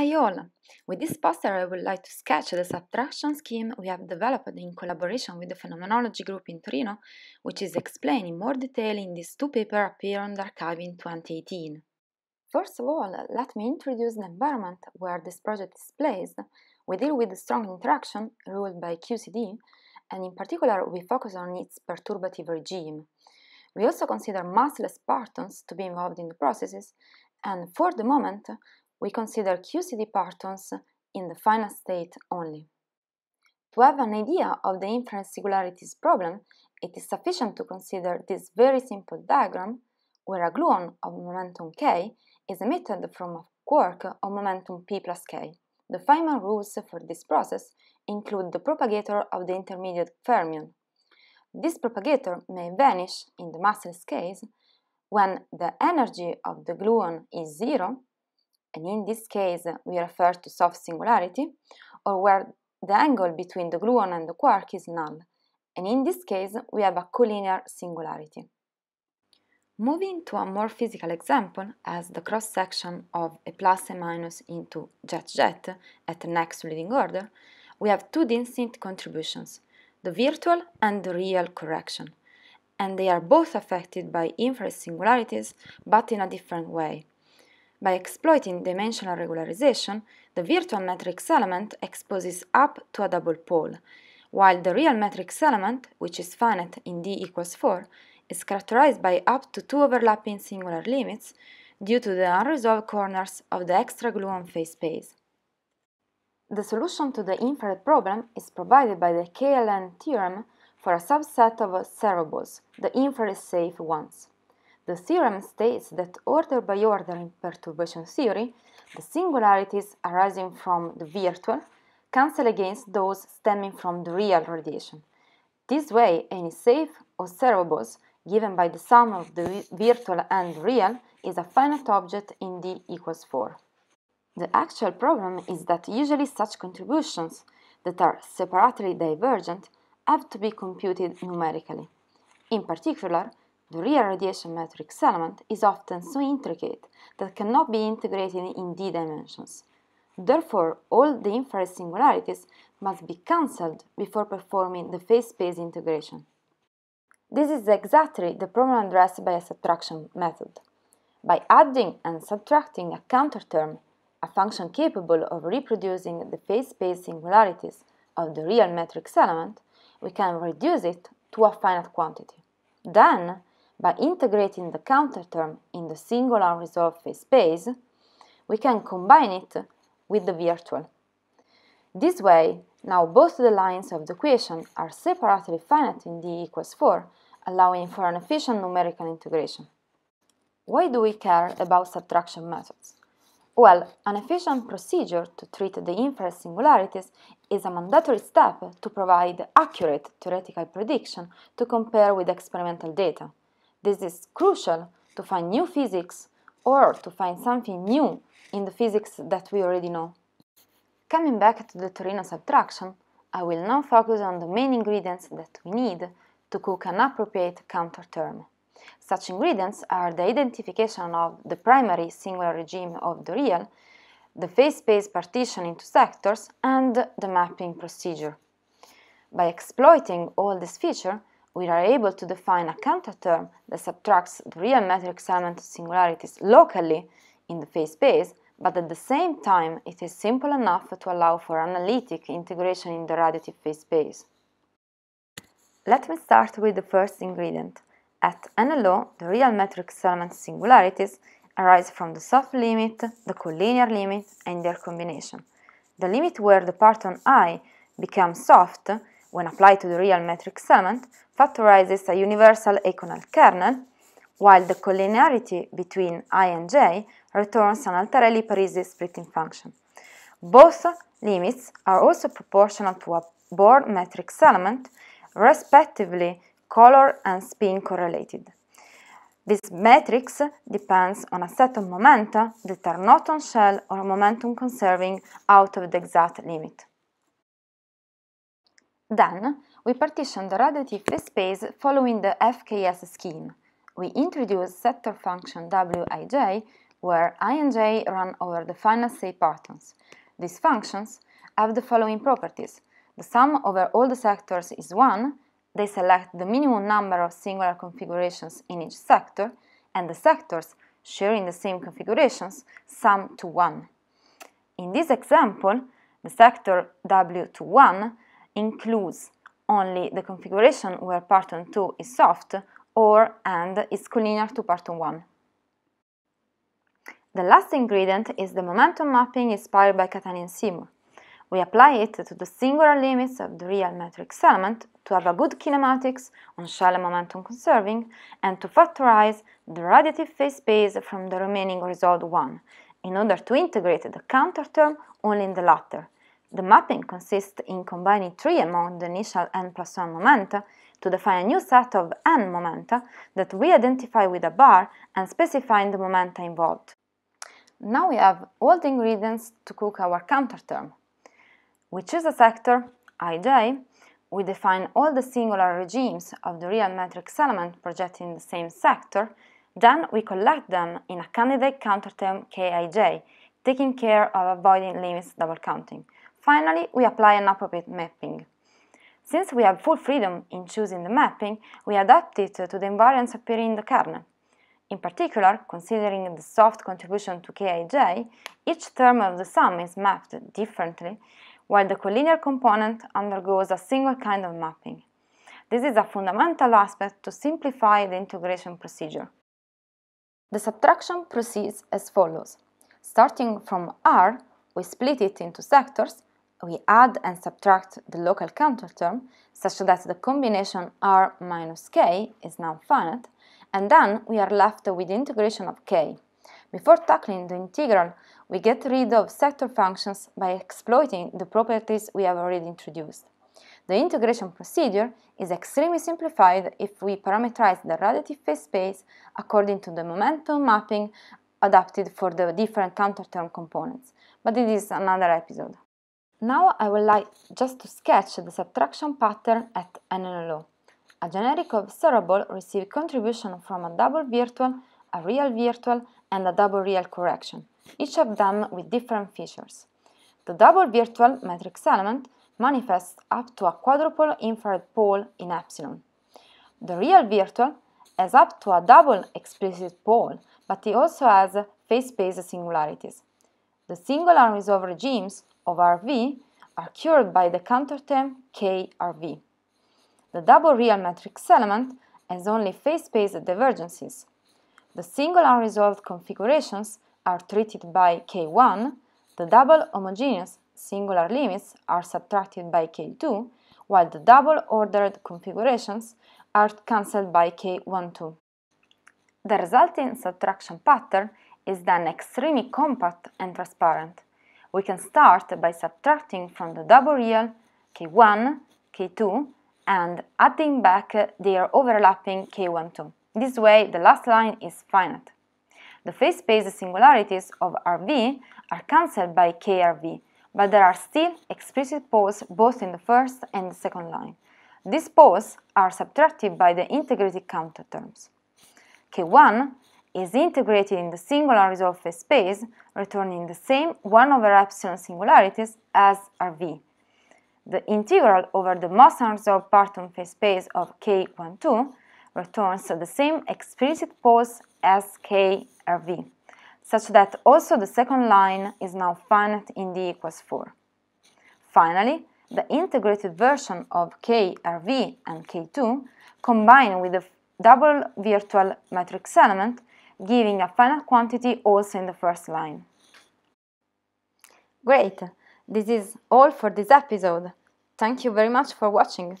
Hi all! With this poster I would like to sketch the subtraction scheme we have developed in collaboration with the Phenomenology Group in Torino, which is explained in more detail in these two papers appear on the archive in 2018. First of all, let me introduce the environment where this project is placed. We deal with the strong interaction, ruled by QCD, and in particular we focus on its perturbative regime. We also consider massless partons to be involved in the processes, and for the moment we consider QCD partons in the final state only. To have an idea of the inference singularities problem, it is sufficient to consider this very simple diagram where a gluon of momentum k is emitted from a quark of momentum p plus k. The Feynman rules for this process include the propagator of the intermediate fermion. This propagator may vanish, in the massless case, when the energy of the gluon is zero and in this case we refer to soft singularity, or where the angle between the gluon and the quark is null, and in this case we have a collinear singularity. Moving to a more physical example, as the cross-section of a plus and minus into jet-jet at next leading order, we have two distinct contributions, the virtual and the real correction, and they are both affected by infrared singularities, but in a different way, by exploiting dimensional regularization, the virtual matrix element exposes up to a double pole, while the real matrix element, which is finite in D equals 4, is characterized by up to two overlapping singular limits due to the unresolved corners of the extra gluon phase space. The solution to the infrared problem is provided by the KLN theorem for a subset of cerobols, the infrared safe ones. The theorem states that order by order in perturbation theory, the singularities arising from the virtual cancel against those stemming from the real radiation. This way, any safe observables given by the sum of the virtual and real is a finite object in D equals 4. The actual problem is that usually such contributions that are separately divergent have to be computed numerically. In particular, the real radiation matrix element is often so intricate that cannot be integrated in d dimensions. Therefore, all the infrared singularities must be cancelled before performing the phase space integration. This is exactly the problem addressed by a subtraction method. By adding and subtracting a counter term, a function capable of reproducing the phase space singularities of the real matrix element, we can reduce it to a finite quantity. Then, by integrating the counterterm in the singular unresolved phase space, we can combine it with the virtual. This way, now both the lines of the equation are separately finite in D equals 4, allowing for an efficient numerical integration. Why do we care about subtraction methods? Well, an efficient procedure to treat the inference singularities is a mandatory step to provide accurate theoretical prediction to compare with experimental data. This is crucial to find new physics or to find something new in the physics that we already know. Coming back to the Torino subtraction, I will now focus on the main ingredients that we need to cook an appropriate counter term. Such ingredients are the identification of the primary singular regime of the real, the phase space partition into sectors, and the mapping procedure. By exploiting all these features, we are able to define a counterterm that subtracts the real metric element singularities locally in the phase space, but at the same time it is simple enough to allow for analytic integration in the radiative phase space. Let me start with the first ingredient. At NLO, the real metric element singularities arise from the soft limit, the collinear limit, and their combination. The limit where the part on I becomes soft when applied to the real metric element factorizes a universal econal kernel, while the collinearity between i and j returns an Altarelli Parisi splitting function. Both limits are also proportional to a Bohr matrix element, respectively color and spin correlated. This matrix depends on a set of momenta that are not on shell or momentum conserving out of the exact limit. Then, we partition the radiative phase space following the FKS scheme. We introduce sector function Wij, where I and J run over the final state partons. These functions have the following properties. The sum over all the sectors is 1, they select the minimum number of singular configurations in each sector, and the sectors sharing the same configurations sum to 1. In this example, the sector W to 1 includes only the configuration where parton 2 is soft or and is collinear to parton 1. The last ingredient is the momentum mapping inspired by Katainen Seymour. We apply it to the singular limits of the real matrix element to have a good kinematics on shell momentum conserving and to factorize the radiative phase space from the remaining resolved one in order to integrate the counter term only in the latter the mapping consists in combining three among the initial n plus 1 momenta to define a new set of n momenta that we identify with a bar and specifying the momenta involved. Now we have all the ingredients to cook our counter term. We choose a sector, ij, we define all the singular regimes of the real matrix element projected in the same sector, then we collect them in a candidate counterterm Kij, taking care of avoiding limits double counting. Finally, we apply an appropriate mapping. Since we have full freedom in choosing the mapping, we adapt it to the invariants appearing in the kernel. In particular, considering the soft contribution to Kij, each term of the sum is mapped differently, while the collinear component undergoes a single kind of mapping. This is a fundamental aspect to simplify the integration procedure. The subtraction proceeds as follows. Starting from R, we split it into sectors we add and subtract the local counter term such that the combination r minus k is now finite, and then we are left with the integration of k. Before tackling the integral, we get rid of sector functions by exploiting the properties we have already introduced. The integration procedure is extremely simplified if we parameterize the relative phase space according to the momentum mapping adapted for the different counterterm components, but it is another episode. Now I would like just to sketch the subtraction pattern at NLO. A generic observable receives contribution from a double virtual, a real virtual, and a double real correction, each of them with different features. The double virtual matrix element manifests up to a quadruple infrared pole in epsilon. The real virtual has up to a double explicit pole, but it also has phase-space singularities. The singular unresolved regimes of RV are cured by the counterterm KRV. The double real matrix element has only phase space divergences. The single unresolved configurations are treated by K1, the double homogeneous singular limits are subtracted by K2, while the double ordered configurations are cancelled by K12. The resulting subtraction pattern is then extremely compact and transparent. We can start by subtracting from the double real K1, K2 and adding back their overlapping K1, 2. This way the last line is finite. The phase space singularities of RV are cancelled by KRV, but there are still explicit poles both in the first and the second line. These poles are subtracted by the integrated counter terms. K1 is integrated in the singular resolved space, returning the same 1 over epsilon singularities as Rv. The integral over the most unresolved parton phase space of K12 returns the same explicit pose as KRV, such that also the second line is now finite in D equals 4. Finally, the integrated version of KRV and K2 combined with the double virtual matrix element giving a final quantity also in the first line. Great! This is all for this episode. Thank you very much for watching.